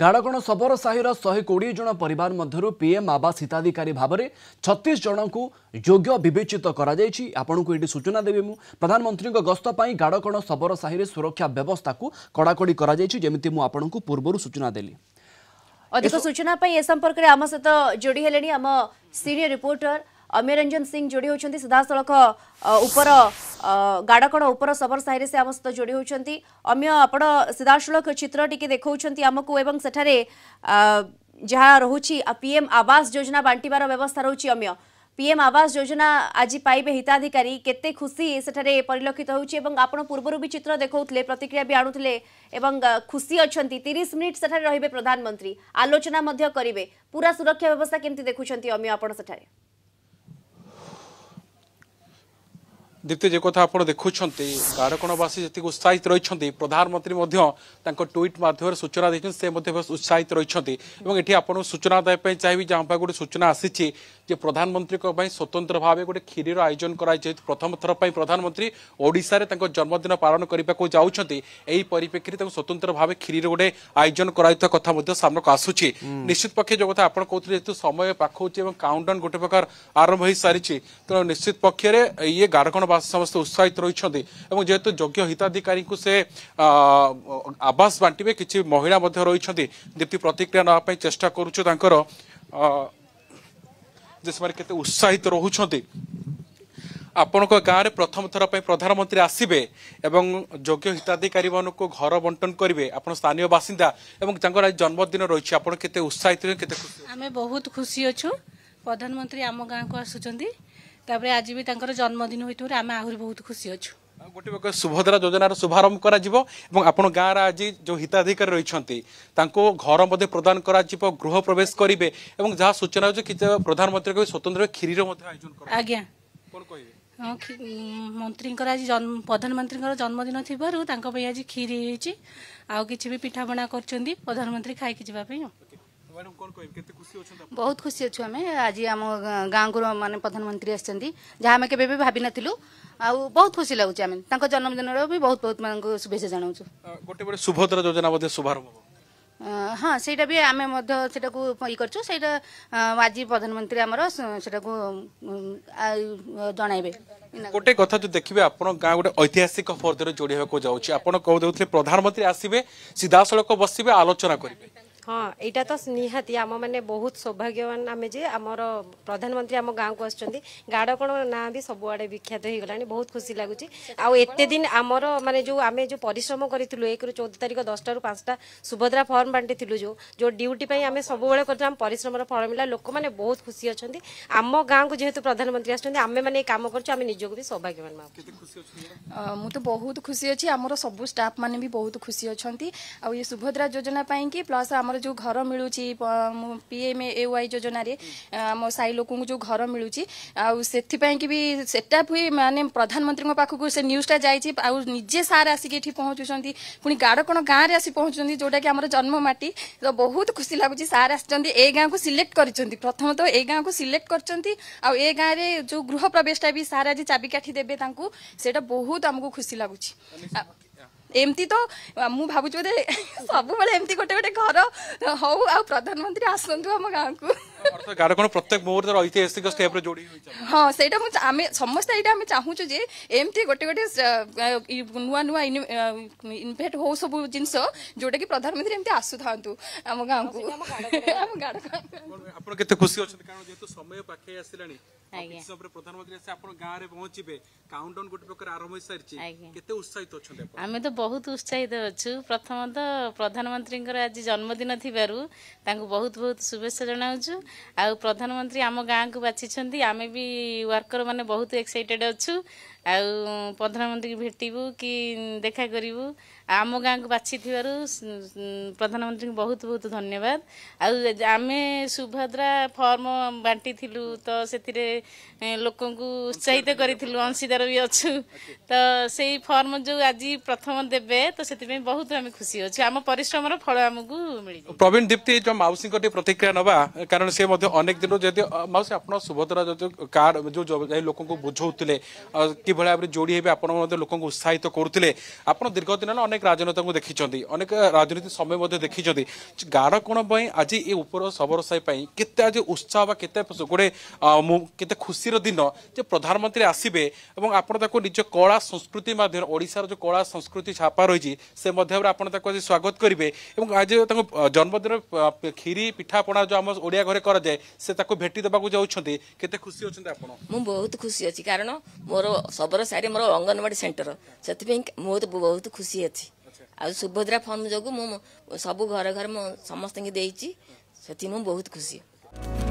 ଗାଡ଼କଣ ସବର ସାହିର ଶହେ କୋଡ଼ିଏ ଜଣ ପରିବାର ମଧ୍ୟରୁ ପିଏମ୍ ଆବାସ ହିତାଧିକାରୀ ଭାବରେ ଛତିଶ ଜଣଙ୍କୁ ଯୋଗ୍ୟ ବିବେଚିତ କରାଯାଇଛି ଆପଣଙ୍କୁ ଏଇଠି ସୂଚନା ଦେବି ମୁଁ ପ୍ରଧାନମନ୍ତ୍ରୀଙ୍କ ଗସ୍ତ ପାଇଁ ଗାଡ଼କଣ ସବର ସାହିରେ ସୁରକ୍ଷା ବ୍ୟବସ୍ଥାକୁ କଡ଼ାକଡ଼ି କରାଯାଇଛି ଯେମିତି ମୁଁ ଆପଣଙ୍କୁ ପୂର୍ବରୁ ସୂଚନା ଦେଲି ଅଧିକ ସୂଚନା ପାଇଁ ଏ ସମ୍ପର୍କରେ ଆମ ସହିତ ଯୋଡ଼ି ହେଲେଣି ଆମ ସିନିୟର ରିପୋର୍ଟର ଅମୀର ରଞ୍ଜନ ସିଂ ଯୋଡ଼ି ହେଉଛନ୍ତି ସିଧାସଳଖ ଉପର ଗାଡ଼କଡ଼ ଉପର ସବର ସାହିରେ ସେ ଆମ ସହିତ ଯୋଡ଼ି ହେଉଛନ୍ତି ଅମୀୟ ଆପଣ ସିଧାସଳଖ ଚିତ୍ର ଟିକେ ଦେଖାଉଛନ୍ତି ଆମକୁ ଏବଂ ସେଠାରେ ଯାହା ରହୁଛି ପିଏମ୍ ଆବାସ ଯୋଜନା ବାଣ୍ଟିବାର ବ୍ୟବସ୍ଥା ରହୁଛି ଅମୀୟ ପିଏମ୍ ଆବାସ ଯୋଜନା ଆଜି ପାଇବେ ହିତାଧିକାରୀ କେତେ ଖୁସି ସେଠାରେ ପରିଲକ୍ଷିତ ହେଉଛି ଏବଂ ଆପଣ ପୂର୍ବରୁ ବି ଚିତ୍ର ଦେଖାଉଥିଲେ ପ୍ରତିକ୍ରିୟା ବି ଆଣୁଥିଲେ ଏବଂ ଖୁସି ଅଛନ୍ତି ତିରିଶ ମିନିଟ୍ ସେଠାରେ ରହିବେ ପ୍ରଧାନମନ୍ତ୍ରୀ ଆଲୋଚନା ମଧ୍ୟ କରିବେ ପୁରା ସୁରକ୍ଷା ବ୍ୟବସ୍ଥା କେମିତି ଦେଖୁଛନ୍ତି ଅମୀୟ ଆପଣ ସେଠାରେ দ্বিতীয় যে কথা আপনার দেখুম গারকণবাসী যেত উৎসাহিত রয়েছেন প্রধানমন্ত্রী তাঁর ট্যুইট মাধ্যমে সূচনা দিয়েছেন সে উৎসাহিত রয়েছেন এবং এটি আপনার সূচনা দেওয়া চাইবি যে আমার গোটে সূচনা আসিছে যে প্রধানমন্ত্রী স্বতন্ত্র ভাবে গোটে ক্ষীর আয়োজন করা যেহেতু প্রথম থর প্রধানমন্ত্রী ওড়শার তাঁর জন্মদিন পালন করা যাচ্ছেন এই পরিপ্রেক্ষি তাঁর স্বতন্ত্র ভাবে ক্ষীর গোটে আয়োজন করা কথা সামনে আসুচি নিশ্চিত পক্ষে যে কথা আপনার কৌলে যেহেতু সময় পাখ এবং কাউন্টডাউন গোটে প্রকার আরম্ভ হয়ে সারিছে তেমন নিশ্চিত পক্ষে ইয়ে গারকণ समस्त उत्साहित रही जेहेतु योग्य हिताधिकारी से आवास बांटे कि महिला रही दीप्ति प्रतिक्रिया नाप चेषा करुचुर যে সে কেতে উৎসাহিত রুচার ଆପଣଙ୍କ ଗାଁରେ ପ୍ରଥମ ଥର ପାଇଁ ପ୍ରଧାନମନ୍ତ୍ରୀ ଆସିବେ ଏବଂ ଯୋଗ୍ୟ ହିତାଧିକାରୀମାନଙ୍କୁ ଘର ବଣ୍ଟନ କରିବେ ଆପଣ ସ୍ଥାନୀୟ ବାସିନ୍ଦା ଏବଂ ତାଙ୍କର ଆଜି ଜନ୍ମଦିନ ରହିଛି ଆପଣ କେତେ ଉତ୍ସାହିତ କେତେ ଆମେ ବହୁତ ଖୁସି ଅଛୁ ପ୍ରଧାନମନ୍ତ୍ରୀ ଆମ ଗାଁକୁ ଆସୁଛନ୍ତି ତାପରେ ଆଜି ବି ତାଙ୍କର ଜନ୍ମଦିନ ହୋଇଥିବାରୁ ଆମେ ଆହୁରି ବହୁତ ଖୁସି ଅଛୁ ଗୋଟିଏ ପକ୍ଷ ସୁଭଦ୍ରା ଯୋଜନାର ଶୁଭାରମ୍ଭ କରାଯିବ ଏବଂ ଆପଣ ଗାଁର ଆଜି ଯେଉଁ ହିତାଧିକାରୀ ରହିଛନ୍ତି ତାଙ୍କୁ ଘର ମଧ୍ୟ ପ୍ରଦାନ କରାଯିବ ଗୃହ ପ୍ରବେଶ କରିବେ ଏବଂ ଯାହା ସୂଚନା ହେଉଛି କିଛି ପ୍ରଧାନମନ୍ତ୍ରୀ କହିବେ ସ୍ୱତନ୍ତ୍ର କ୍ଷୀରିର ମଧ୍ୟ ଆୟୋଜନ ଆଜ୍ଞା କ'ଣ କହିବେ ହଁ ମନ୍ତ୍ରୀଙ୍କର ଆଜି ପ୍ରଧାନମନ୍ତ୍ରୀଙ୍କର ଜନ୍ମଦିନ ଥିବାରୁ ତାଙ୍କ ପାଇଁ ଆଜି କ୍ଷୀରି ହେଇଛି ଆଉ କିଛି ବି ପିଠାପଣା କରୁଛନ୍ତି ପ୍ରଧାନମନ୍ତ୍ରୀ ଖାଇକି ଯିବା ପାଇଁ ବହୁତ ଖୁସି ଅଛୁ ଆମେ ଆଜି ଆମ ଗାଁକୁ ମାନେ ପ୍ରଧାନମନ୍ତ୍ରୀ ଆସିଛନ୍ତି ଯାହା ଆମେ କେବେ ବି ଭାବିନଥିଲୁ ଆଉ ବହୁତ ଖୁସି ଲାଗୁଛି ଆମେ ତାଙ୍କ ଜନ୍ମଦିନର ବି ବହୁତ ବହୁତ ମାନଙ୍କୁ ଶୁଭେଚ୍ଛା ଜଣାଉଛୁ ଗୋଟେ ଗୋଟେ ସୁଭଦ୍ରା ଯୋଜନା ମଧ୍ୟ ଶୁଭାରମ୍ଭ ହଁ ସେଇଟା ବି ଆମେ ମଧ୍ୟ ସେଇଟାକୁ ଇଏ କରିଛୁ ସେଇଟା ଆଜି ପ୍ରଧାନମନ୍ତ୍ରୀ ଆମର ସେଟାକୁ ଜଣାଇବେ ଗୋଟେ କଥା ଯଦି ଦେଖିବେ ଆପଣ ଗାଁ ଗୋଟେ ଐତିହାସିକ ପର୍ବରେ ଯୋଡ଼ି ହେବାକୁ ଯାଉଛି ଆପଣ କହୁଦେଉଥିଲେ ପ୍ରଧାନମନ୍ତ୍ରୀ ଆସିବେ ସିଧାସଳଖ ବସିବେ ଆଲୋଚନା କରିବେ ହଁ ଏଇଟା ତ ନିହାତି ଆମମାନେ ବହୁତ ସୌଭାଗ୍ୟବାନ ଆମେ ଯେ ଆମର ପ୍ରଧାନମନ୍ତ୍ରୀ ଆମ ଗାଁକୁ ଆସୁଛନ୍ତି ଗାଡ଼କଣ ନାଁ ବି ସବୁଆଡ଼େ ବିଖ୍ୟାତ ହେଇଗଲାଣି ବହୁତ ଖୁସି ଲାଗୁଛି ଆଉ ଏତେ ଦିନ ଆମର ମାନେ ଯେଉଁ ଆମେ ଯେଉଁ ପରିଶ୍ରମ କରିଥିଲୁ ଏକରୁ ଚଉଦ ତାରିଖ ଦଶଟାରୁ ପାଞ୍ଚଟା ସୁଭଦ୍ରା ଫର୍ମ ବାଣ୍ଟିଥିଲୁ ଯେଉଁ ଯେଉଁ ଡ୍ୟୁଟି ପାଇଁ ଆମେ ସବୁବେଳେ କରିଥିଲୁ ଆମ ପରିଶ୍ରମର ଫଳ ମିଳିଲା ଲୋକମାନେ ବହୁତ ଖୁସି ଅଛନ୍ତି ଆମ ଗାଁକୁ ଯେହେତୁ ପ୍ରଧାନମନ୍ତ୍ରୀ ଆସୁଛନ୍ତି ଆମେମାନେ ଏଇ କାମ କରୁଛୁ ଆମେ ନିଜକୁ ବି ସୌଭାଗ୍ୟବାନ ମୁଁ ତ ବହୁତ ଖୁସି ଅଛି ଆମର ସବୁ ଷ୍ଟାଫ୍ ମାନେ ବି ବହୁତ ଖୁସି ଅଛନ୍ତି ଆଉ ଏ ସୁଭଦ୍ରା ଯୋଜନା ପାଇଁକି ପ୍ଲସ୍ ଆମର जो घर मिलुची पीएम ए वाई योजन आम साई लोक जो घर मिलुची आउपाई भी सेटा भी मानने प्रधानमंत्री पाखक से न्यूज़टा जाइए आजे सार आसिक ये पहुँचुं पुणी गाड़कोण गाँव में आसी पहुँचुं जोटा कि आम जन्ममाटी तो बहुत खुशी लगुच सार आसी गाँव को सिलेक्ट कर प्रथम तो ए गाँव को सिलेक्ट कर गाँव में जो गृह प्रवेशटा भी सार आज चबिकाठी देवे बहुत आमको खुशी लगुच ଏମିତି ତ ମୁଁ ଭାବୁଛି ବୋଧେ ସବୁବେଳେ ଏମିତି ଗୋଟେ ଗୋଟେ ଘର ହଉ ଆଉ ପ୍ରଧାନମନ୍ତ୍ରୀ ଆସନ୍ତୁ ଆମ ଗାଁକୁ অর্থাৎ গান কোন প্রত্যেক মুহূর্তের ঐতিহাসিক স্টেপরে যোড়ি হইছে হ্যাঁ সেইটা আমি সমস্ত এইটা আমি চাহুছু যে এমতি গোটে গোটে নূয়া নূয়া ইনভেট হো সব জিনিস যোটা কি প্রধানমন্ত্রী এমতি আসু থাকু আম গাঁকু আম গাঁড় আপন কেতে খুশি অছন্তি কারণ যেহেতু সময় পাখে আসিলানি ଆମେ ତ ବହୁତ ଉତ୍ସାହିତ ଅଛୁ ପ୍ରଥମତଃ ପ୍ରଧାନମନ୍ତ୍ରୀଙ୍କର ଆଜି ଜନ୍ମଦିନ ଥିବାରୁ ତାଙ୍କୁ ବହୁତ ବହୁତ ଶୁଭେଚ୍ଛା ଜଣାଉଛୁ ଆଉ ପ୍ରଧାନମନ୍ତ୍ରୀ ଆମ ଗାଁକୁ ବାଛିଛନ୍ତି ଆମେ ବି ୱାର୍କର ମାନେ ବହୁତ ଏକ୍ସାଇଟେଡ଼ ଅଛୁ ଆଉ ପ୍ରଧାନମନ୍ତ୍ରୀଙ୍କୁ ଭେଟିବୁ କି ଦେଖା କରିବୁ ଆମ ଗାଁକୁ ବାଛିଥିବାରୁ ପ୍ରଧାନମନ୍ତ୍ରୀଙ୍କୁ ବହୁତ ବହୁତ ଧନ୍ୟବାଦ ଆଉ ଆମେ ସୁଭଦ୍ରା ଫର୍ମ ବାଣ୍ଟିଥିଲୁ ତ ସେଥିରେ ଲୋକଙ୍କୁ ଉତ୍ସାହିତ କରିଥିଲୁ ଅଂଶୀଦାର ବି ଅଛୁ ତ ସେଇ ଫର୍ମ ଯେଉଁ ଆଜି ପ୍ରଥମ ଦେବେ ତ ସେଥିପାଇଁ ବହୁତ ଆମେ ଖୁସି ଅଛୁ ଆମ ପରିଶ୍ରମର ଫଳ ଆମକୁ ମିଳିବ ପ୍ରବୀଣ ଦୀପ୍ତି ଯେଉଁ ମାଉସୀଙ୍କ ଟିକେ ପ୍ରତିକ୍ରିୟା ନେବା କାରଣ ସେ ମଧ୍ୟ ଅନେକ ଦିନରୁ ଯଦି ମାଉସୀ ଆପଣ ସୁଭଦ୍ରା ଯେଉଁ କାର୍ଡ଼ ଯେଉଁ ଲୋକଙ୍କୁ ବୁଝାଉଥିଲେ কিভাবে ভাবে যোড়ি হবে আপনার লোক উৎসাহিত করুলে আপনার দীর্ঘদিন হল অনেক রাজনেতা দেখিছেন অনেক রাজনীতি সময় দেখিছেন গাঢ় কোণ পাই আজ এ উপর সবর সবরসাই কত আজ উৎসাহ বা কত গোটে কত খুশির দিন যে প্রধানমন্ত্রী আসবে এবং আপনার তাকে নিজ কলা সংস্কৃতি মাধ্যমে ওড়শার যে কলা সংস্কৃতি ছাপা রয়েছে সে মধ্যে আপনার তাকে আজ স্বাগত করবে এবং আজ তাকে জন্মদিন ক্ষীরি পিঠাপনা যে আমার ওড়িয়া ঘরে করা যায় সে তাকে ভেটি দেওয়া যাচ্ছেন কত খুশি অনেক আপনার মু বহুত খুশি অছি কারণ মোর ସବର ସାହିରେ ମୋର ଅଙ୍ଗନବାଡ଼ି ସେଣ୍ଟର ସେଥିପାଇଁ ମୁଁ ବହୁତ ଖୁସି ଅଛି ଆଉ ସୁଭଦ୍ରା ଫର୍ମ ଯୋଗୁଁ ମୁଁ ସବୁ ଘରେ ଘରେ ମୁଁ ସମସ୍ତଙ୍କୁ ଦେଇଛି ସେଥିପାଇଁ ମୁଁ ବହୁତ ଖୁସି